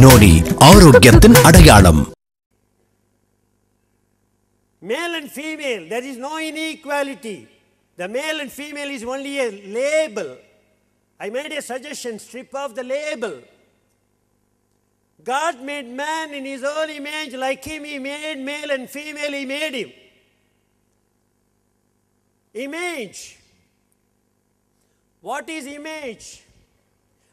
நொடி ஆரோக்கியத்தின் அடையாளம் Male and female, there is no inequality. The male and female is only a label. I made a suggestion strip off the label. God made man in his own image, like him, he made male and female, he made him. Image. What is image?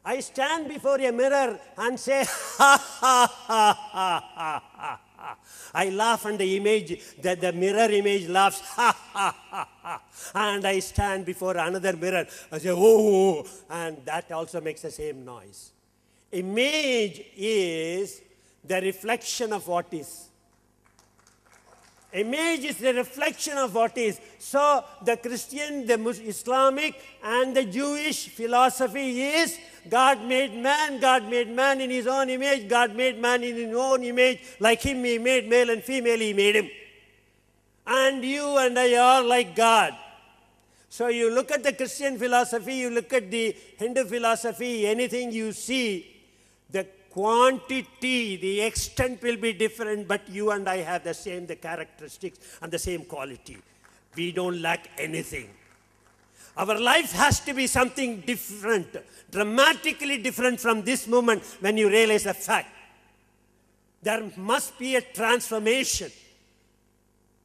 I stand before a mirror and say, ha ha ha ha ha ha. I laugh and the image, that the mirror image laughs, ha ha ha ha. And I stand before another mirror and say, oh, oh, oh, and that also makes the same noise. Image is the reflection of what is. Image is the reflection of what is. So the Christian, the Islamic, and the Jewish philosophy is God made man, God made man in his own image, God made man in his own image, like him he made male and female, he made him. And you and I are like God. So you look at the Christian philosophy, you look at the Hindu philosophy, anything you see, the quantity, the extent will be different, but you and I have the same the characteristics and the same quality. We don't lack anything. Our life has to be something different, dramatically different from this moment when you realize the fact. There must be a transformation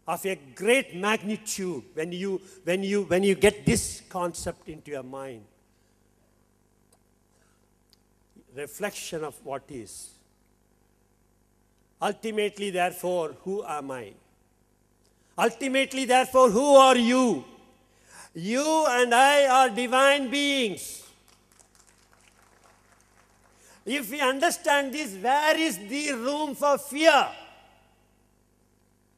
of a great magnitude when you, when you, when you get this concept into your mind. Reflection of what is. Ultimately, therefore, who am I? Ultimately, therefore, who are you? You and I are divine beings. If we understand this, where is the room for fear?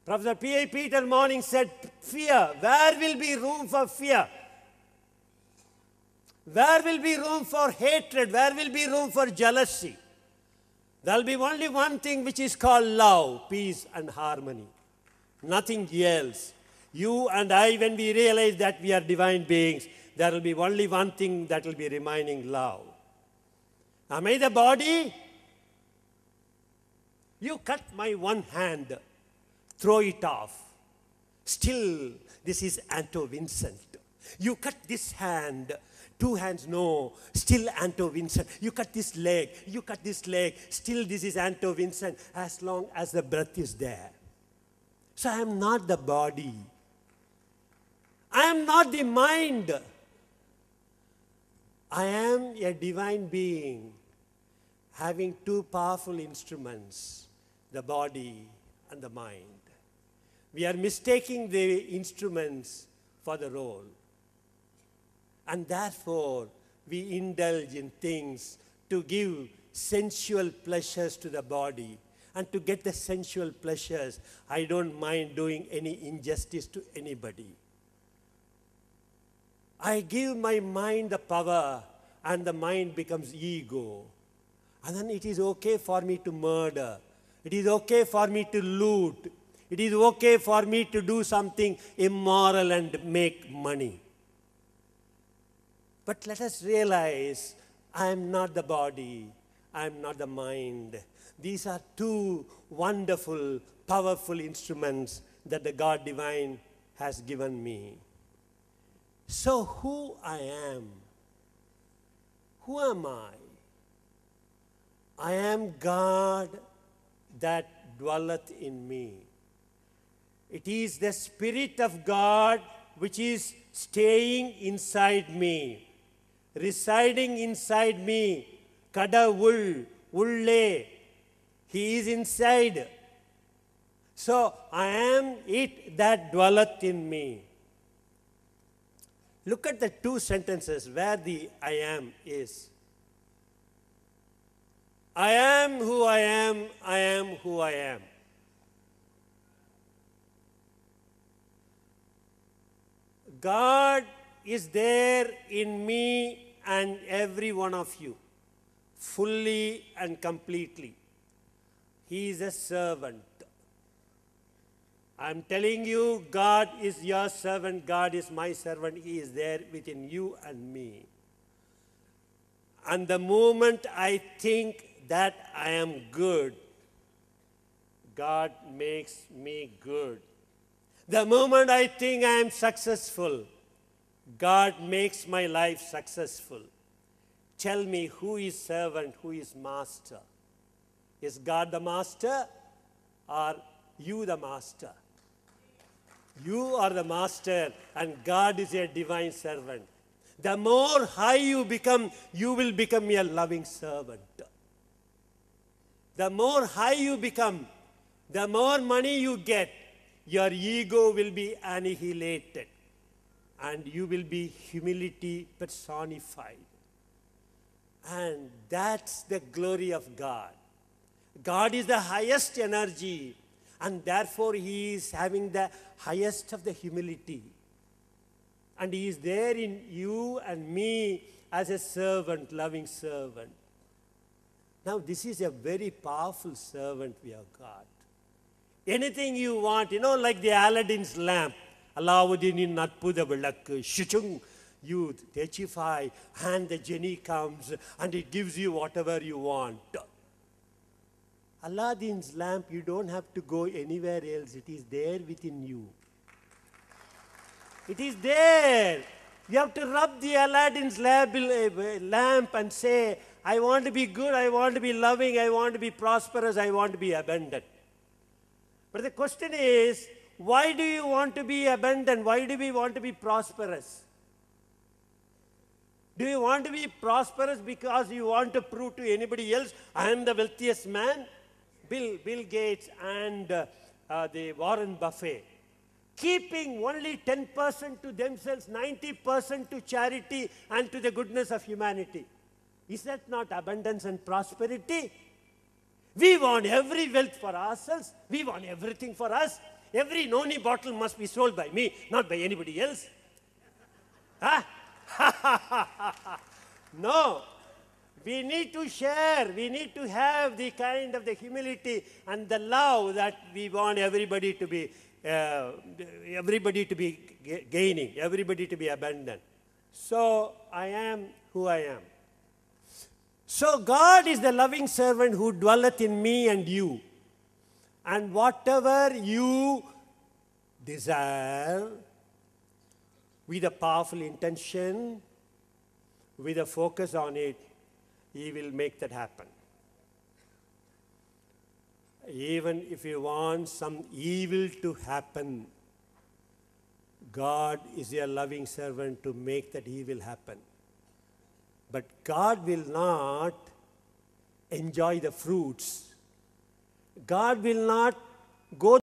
Professor P.A. Peter Morning said, Fear, where will be room for fear? Where will be room for hatred? Where will be room for jealousy? There will be only one thing which is called love, peace, and harmony. Nothing else. You and I, when we realize that we are divine beings, there will be only one thing that will be remaining love. Am I the body? You cut my one hand, throw it off. Still, this is Anto Vincent. You cut this hand, two hands, no, still Anto Vincent. You cut this leg, you cut this leg, still this is Anto Vincent, as long as the breath is there. So I am not the body. I am not the mind. I am a divine being having two powerful instruments, the body and the mind. We are mistaking the instruments for the role. And therefore, we indulge in things to give sensual pleasures to the body. And to get the sensual pleasures, I don't mind doing any injustice to anybody. I give my mind the power, and the mind becomes ego. And then it is okay for me to murder. It is okay for me to loot. It is okay for me to do something immoral and make money. But let us realize I am not the body, I am not the mind. These are two wonderful, powerful instruments that the God Divine has given me. So, who I am? Who am I? I am God that dwelleth in me. It is the Spirit of God which is staying inside me, residing inside me. Kada Kadavul, ulle. He is inside. So I am it that dwelleth in me. Look at the two sentences where the I am is. I am who I am, I am who I am. God is there in me and every one of you, fully and completely. He is a servant. I'm telling you, God is your servant, God is my servant, He is there within you and me. And the moment I think that I am good, God makes me good. The moment I think I am successful, God makes my life successful. Tell me who is servant, who is master? Is God the master or you the master? You are the master, and God is a divine servant. The more high you become, you will become a loving servant. The more high you become, the more money you get, your ego will be annihilated and you will be humility personified. And that's the glory of God. God is the highest energy and therefore he is having the highest of the humility. And he is there in you and me as a servant, loving servant. Now, this is a very powerful servant we have got. Anything you want, you know, like the Aladdin's lamp, Alauddinin puda Vilak, Shuchung, you testify, and the genie comes and it gives you whatever you want. Aladdin's lamp, you don't have to go anywhere else. It is there within you. It is there. You have to rub the Aladdin's eh, lamp and say, I want to be good, I want to be loving, I want to be prosperous, I want to be abundant. But the question is, why do you want to be abundant? Why do we want to be prosperous? Do you want to be prosperous because you want to prove to anybody else, I am the wealthiest man? Bill, Bill Gates and uh, uh, the Warren Buffett, keeping only 10% to themselves, 90% to charity and to the goodness of humanity. Is that not abundance and prosperity? We want every wealth for ourselves. We want everything for us. Every noni bottle must be sold by me, not by anybody else. Huh? no, we need to share. We need to have the kind of the humility and the love that we want everybody to be, uh, everybody to be gaining, everybody to be abundant. So I am who I am. So God is the loving servant who dwelleth in me and you. And whatever you desire, with a powerful intention, with a focus on it, he will make that happen. Even if you want some evil to happen, God is your loving servant to make that evil happen. But God will not enjoy the fruits. God will not go